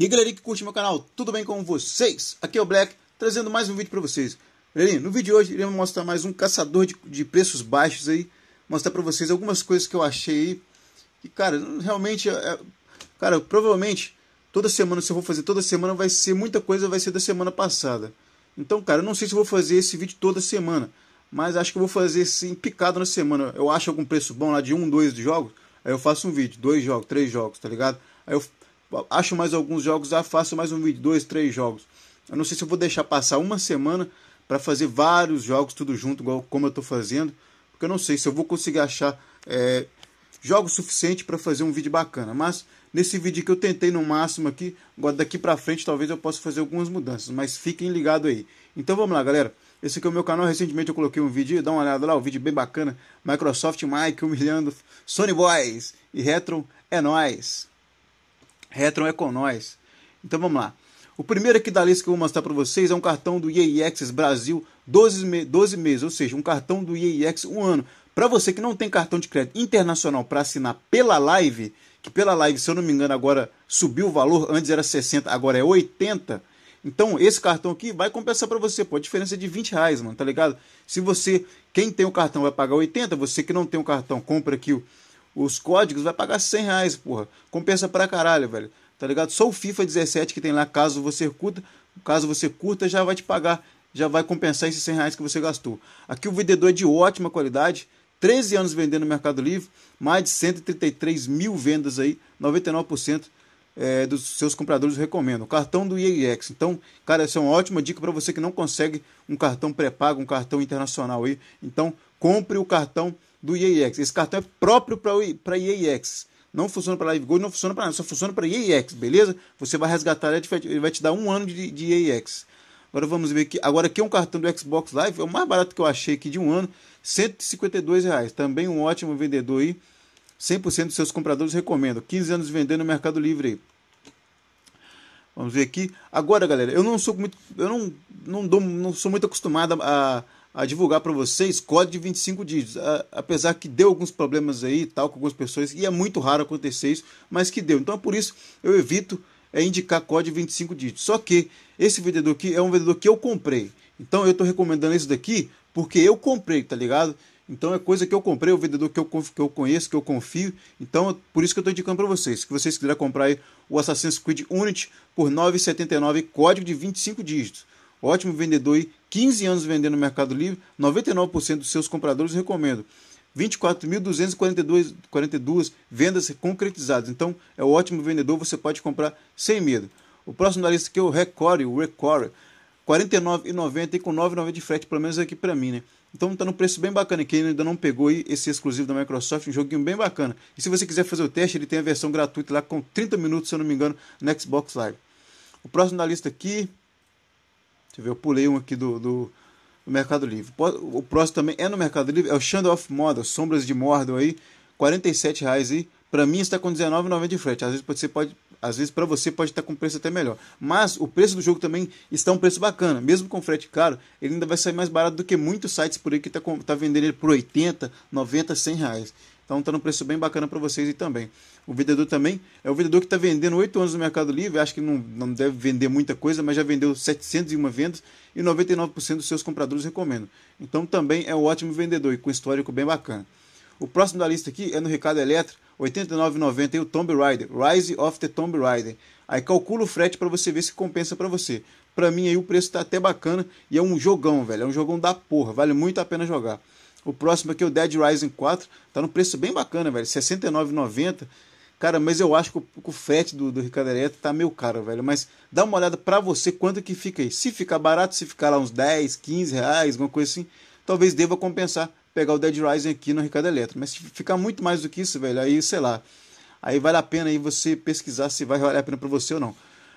E galerinha que curte meu canal, tudo bem com vocês? Aqui é o Black, trazendo mais um vídeo para vocês. Galerinha, no vídeo de hoje iremos mostrar mais um caçador de, de preços baixos aí. Mostrar para vocês algumas coisas que eu achei aí. E cara, realmente, é, é, cara, provavelmente toda semana, se eu vou fazer toda semana, vai ser muita coisa, vai ser da semana passada. Então cara, eu não sei se vou fazer esse vídeo toda semana. Mas acho que eu vou fazer sim, picado na semana. Eu acho algum preço bom lá de um, dois jogos. Aí eu faço um vídeo, dois jogos, três jogos, tá ligado? Aí eu acho mais alguns jogos, ah, faço mais um vídeo, dois, três jogos. Eu não sei se eu vou deixar passar uma semana para fazer vários jogos tudo junto, igual como eu estou fazendo, porque eu não sei se eu vou conseguir achar é, jogos suficiente para fazer um vídeo bacana. Mas nesse vídeo que eu tentei no máximo aqui, agora daqui para frente talvez eu possa fazer algumas mudanças, mas fiquem ligados aí. Então vamos lá, galera. Esse aqui é o meu canal, recentemente eu coloquei um vídeo, dá uma olhada lá, um vídeo é bem bacana, Microsoft Mike humilhando Sony Boys e Retro é nós. Retron é com nós. Então vamos lá. O primeiro aqui da lista que eu vou mostrar para vocês é um cartão do EAX Brasil 12, me 12 meses, ou seja, um cartão do EAX um ano. Para você que não tem cartão de crédito internacional para assinar pela live, que pela live, se eu não me engano, agora subiu o valor, antes era 60, agora é 80. Então, esse cartão aqui vai compensar para você, pô, a diferença é de 20 reais, mano, tá ligado? Se você, quem tem o cartão vai pagar 80, você que não tem o cartão, compra aqui o os códigos, vai pagar 100 reais, porra. Compensa pra caralho, velho. Tá ligado? Só o FIFA 17 que tem lá, caso você curta, caso você curta, já vai te pagar, já vai compensar esses 100 reais que você gastou. Aqui o vendedor é de ótima qualidade, 13 anos vendendo no Mercado Livre, mais de 133 mil vendas aí, 99% é, eh, dos seus compradores recomendam. Cartão do IEX. Então, cara, essa é uma ótima dica para você que não consegue um cartão pré-pago, um cartão internacional aí. Então, compre o cartão do EAX. Esse cartão é próprio para o EAX. Não funciona para Gold não funciona para nada, só funciona para EAX, beleza? Você vai resgatar, é ele vai te dar um ano de, de IEX. Agora vamos ver aqui agora aqui é um cartão do Xbox Live, é o mais barato que eu achei aqui de um ano, 152 reais. Também um ótimo vendedor aí, 100% dos seus compradores recomendam. 15 anos vendendo no Mercado Livre aí. Vamos ver aqui. Agora, galera, eu não sou muito, eu não, não, dou, não sou muito acostumado a a divulgar para vocês código de 25 dígitos. A, apesar que deu alguns problemas aí, tal, com algumas pessoas, e é muito raro acontecer isso, mas que deu. Então é por isso eu evito é, indicar código de 25 dígitos. Só que esse vendedor aqui é um vendedor que eu comprei. Então eu estou recomendando isso daqui porque eu comprei, tá ligado? Então é coisa que eu comprei, é o vendedor que eu, que eu conheço, que eu confio. Então, por isso que eu estou indicando para vocês. Se vocês quiserem comprar o Assassin's Creed Unity por 9,79, código de 25 dígitos. Ótimo vendedor e 15 anos vendendo no Mercado Livre, 99% dos seus compradores recomendam. 24.242 vendas concretizadas. Então, é um ótimo vendedor, você pode comprar sem medo. O próximo da lista aqui é o Recore, o Recore, 49,90 e com 9,90 de frete, pelo menos aqui para mim, né? Então tá num preço bem bacana. Quem ainda não pegou aí esse exclusivo da Microsoft, um joguinho bem bacana. E se você quiser fazer o teste, ele tem a versão gratuita lá com 30 minutos, se eu não me engano, no Xbox Live. O próximo da lista aqui Deixa eu ver, eu pulei um aqui do, do, do Mercado Livre. O próximo também é no Mercado Livre, é o Shadow of Mordor, Sombras de Mordor aí, R$ reais aí. Para mim está com R$19,90 de frete. Às vezes você pode, às vezes para você pode estar com preço até melhor. Mas o preço do jogo também está um preço bacana. Mesmo com frete caro, ele ainda vai sair mais barato do que muitos sites por aí que está tá vendendo ele por 80, 90, 100 reais. Então está num preço bem bacana para vocês e também. O vendedor também é o vendedor que está vendendo 8 anos no Mercado Livre, acho que não, não deve vender muita coisa, mas já vendeu 701 vendas e 99% dos seus compradores recomendam. Então também é um ótimo vendedor e com histórico bem bacana. O próximo da lista aqui é no Recado Eletro, 89,90 e o Tomb Raider, Rise of the Tomb Raider. Aí calcula o frete para você ver se compensa para você. Para mim aí o preço está até bacana e é um jogão, velho, é um jogão da porra, vale muito a pena jogar. O próximo aqui é o Dead Rising 4. Tá num preço bem bacana, velho. R$69,90. Cara, mas eu acho que o, o frete do, do Ricardo Ereto tá meio caro, velho. Mas dá uma olhada pra você quanto que fica aí. Se ficar barato, se ficar lá uns 10, 15 reais, alguma coisa assim, talvez deva compensar pegar o Dead Rising aqui no Ricardo Eletro. Mas se ficar muito mais do que isso, velho, aí sei lá. Aí vale a pena aí você pesquisar se vai valer a pena pra você ou não.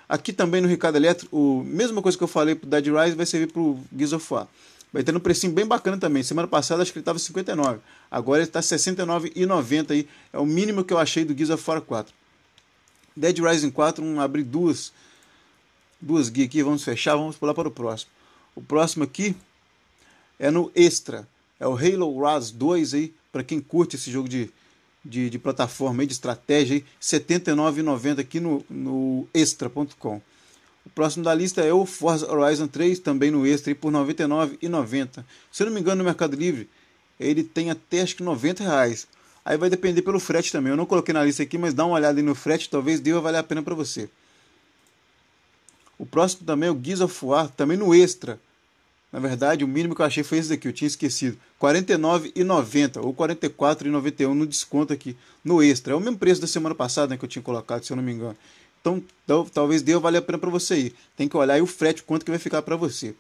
Aqui também no Ricardo Eletro, o mesma coisa que eu falei pro Dead Rising vai servir pro Gears of War. Vai ter um precinho bem bacana também. Semana passada acho que ele estava 59. Agora ele está 69,90 aí. É o mínimo que eu achei do Gears of War 4. Dead Rising 4, vamos abrir duas duas guias aqui, vamos fechar, vamos pular para o próximo. O próximo aqui é no Extra, é o Halo Raz 2 aí, para quem curte esse jogo de, de, de plataforma e de estratégia aí, 79,90 aqui no, no extra.com. O próximo da lista é o Forza Horizon 3, também no Extra, por R$ 99,90. Se eu não me engano, no Mercado Livre, ele tem até acho que R$ 90,00. Aí vai depender pelo frete também. Eu não coloquei na lista aqui, mas dá uma olhada aí no frete, talvez deva valer a pena para você. O próximo também é o Giza of War, também no Extra. Na verdade, o mínimo que eu achei foi esse daqui, eu tinha esquecido. R$ 49,90 ou R$ 44,91 no desconto aqui, no Extra. É o mesmo preço da semana passada né, que eu tinha colocado, se eu não me engano. Então, talvez deu valer a pena para você ir. Tem que olhar aí o frete, quanto que vai ficar para você.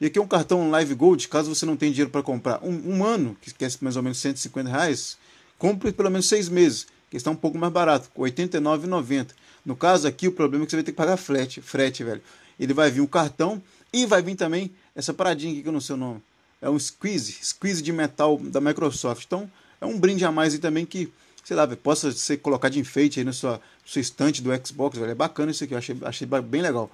E aqui é um cartão Live Gold, caso você não tenha dinheiro para comprar um, um, ano, que esquece mais ou menos 150 reais, compre pelo menos seis meses, que está um pouco mais barato, R$ 89,90. No caso aqui, o problema é que você vai ter que pagar frete, frete, velho. Ele vai vir um cartão e vai vir também essa paradinha aqui que eu não sei o nome. É um squeeze, squeeze de metal da Microsoft. Então, é um brinde a mais aí também que, sei lá, possa ser colocar de enfeite aí na sua sua estante do Xbox, velho. É bacana isso aqui, eu achei, achei bem legal.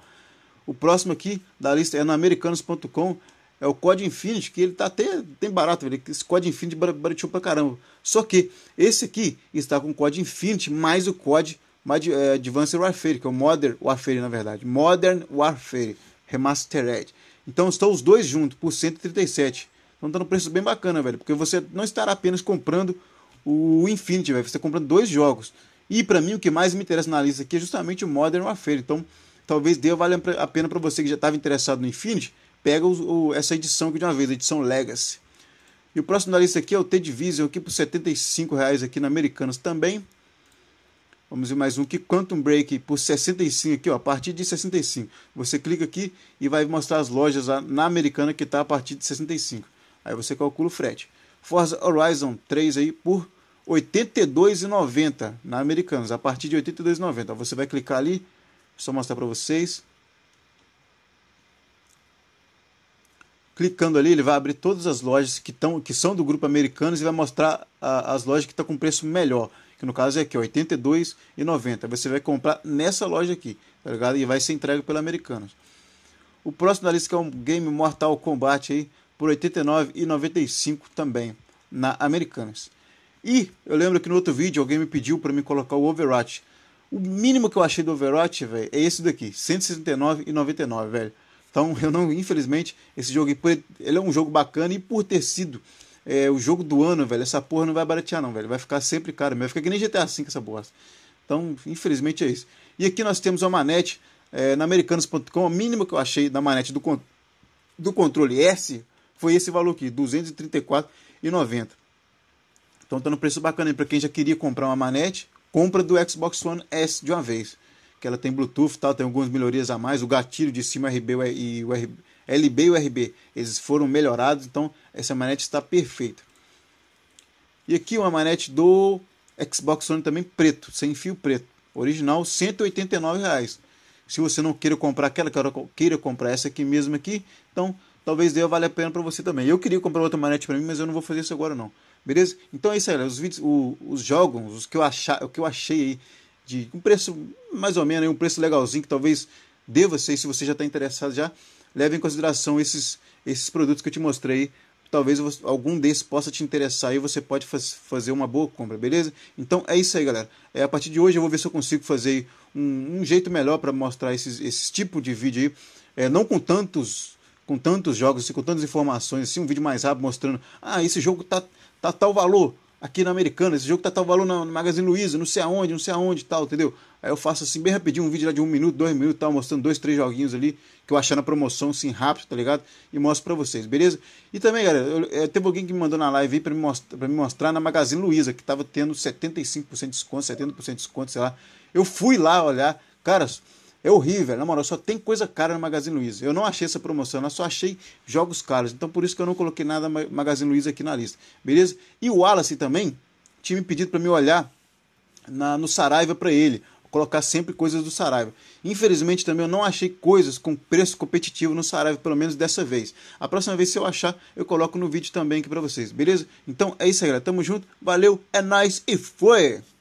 O próximo aqui da lista é no americanos.com. É o Code Infinity, que ele tá até tem barato, velho. Esse Code Infinity baratinho pra caramba. Só que esse aqui está com o Code Infinity mais o Code mais, é, Advanced Warfare, que é o Modern Warfare, na verdade. Modern Warfare Remastered. Então estão os dois juntos por 137. Então tá no preço bem bacana, velho. Porque você não estará apenas comprando o Infinity, velho. Você está comprando dois jogos. E para mim o que mais me interessa na lista aqui é justamente o Modern Warfare. Então, talvez dê valha a pena para você que já estava interessado no Infinity, pega o, o, essa edição que de uma vez, a edição Legacy. E o próximo da lista aqui é o The Division, aqui por R$ reais aqui na Americanas também. Vamos ver mais um que Quantum Break por 65 aqui, ó, a partir de 65. Você clica aqui e vai mostrar as lojas na Americana que está a partir de 65. Aí você calcula o frete. Forza Horizon 3 aí por R$ 82,90 na Americanas, a partir de R$ 82,90. Você vai clicar ali, só mostrar para vocês. Clicando ali, ele vai abrir todas as lojas que, tão, que são do grupo Americanas e vai mostrar a, as lojas que estão tá com preço melhor que no caso é aqui, R$ 82,90. Você vai comprar nessa loja aqui, tá ligado? E vai ser entregue pela Americanas. O próximo da lista é um game Mortal Kombat aí, por R$ 89,95 também, na Americanas. E eu lembro que no outro vídeo alguém me pediu para me colocar o overwatch. O mínimo que eu achei do overwatch, velho, é esse daqui, 169,99, velho. Então, eu não, infelizmente, esse jogo ele é um jogo bacana e por ter sido é, o jogo do ano, velho, essa porra não vai baratear não, velho. Vai ficar sempre caro, vai ficar que nem GTA V essa bosta. Então, infelizmente é isso. E aqui nós temos uma manete é, na americanos.com, o mínimo que eu achei da manete do, do controle S foi esse valor aqui, 234,90. Então tá no preço bacana para quem já queria comprar uma manete, compra do Xbox One S de uma vez. Que ela tem Bluetooth, tal, tem algumas melhorias a mais, o gatilho de cima RB e o RB, LB e RB, eles foram melhorados, então essa manete está perfeita. E aqui uma manete do Xbox One também preto, sem fio preto, original R$ reais. Se você não queira comprar aquela, queira comprar essa aqui mesmo aqui, então talvez dê vale a pena para você também. Eu queria comprar outra manete para mim, mas eu não vou fazer isso agora não. Beleza? Então é isso aí, os vídeos, o, os jogos, os que eu achar, o que eu achei aí de um preço mais ou menos, um preço legalzinho que talvez deva ser, se você já está interessado já, leve em consideração esses esses produtos que eu te mostrei. Talvez algum desses possa te interessar e você pode faz, fazer uma boa compra, beleza? Então é isso aí, galera. É, a partir de hoje eu vou ver se eu consigo fazer um, um jeito melhor para mostrar esses, esse tipo de vídeo aí. É, não com tantos com tantos jogos e assim, com tantas informações, assim, um vídeo mais rápido mostrando, ah, esse jogo tá, tá tal valor aqui na Americana, esse jogo tá tal valor na, no Magazine Luiza, não sei aonde, não sei aonde tal, entendeu? Aí eu faço assim, bem rapidinho, um vídeo lá de um minuto, dois minutos, tal, mostrando dois, três joguinhos ali, que eu achar na promoção, assim, rápido, tá ligado? E mostro pra vocês, beleza? E também, galera, eu, eu, é, teve alguém que me mandou na live aí pra me, mostrar, pra me mostrar na Magazine Luiza, que tava tendo 75% de desconto, 70% de desconto, sei lá. Eu fui lá olhar, caras é horrível, na moral, só tem coisa cara no Magazine Luiza. Eu não achei essa promoção, eu só achei jogos caros. Então por isso que eu não coloquei nada Magazine Luiza aqui na lista, beleza? E o Wallace também tinha me pedido para me olhar na, no Saraiva para ele, colocar sempre coisas do Saraiva. Infelizmente também eu não achei coisas com preço competitivo no Saraiva, pelo menos dessa vez. A próxima vez se eu achar, eu coloco no vídeo também aqui para vocês, beleza? Então é isso aí, galera. Tamo junto, valeu, é nóis e foi!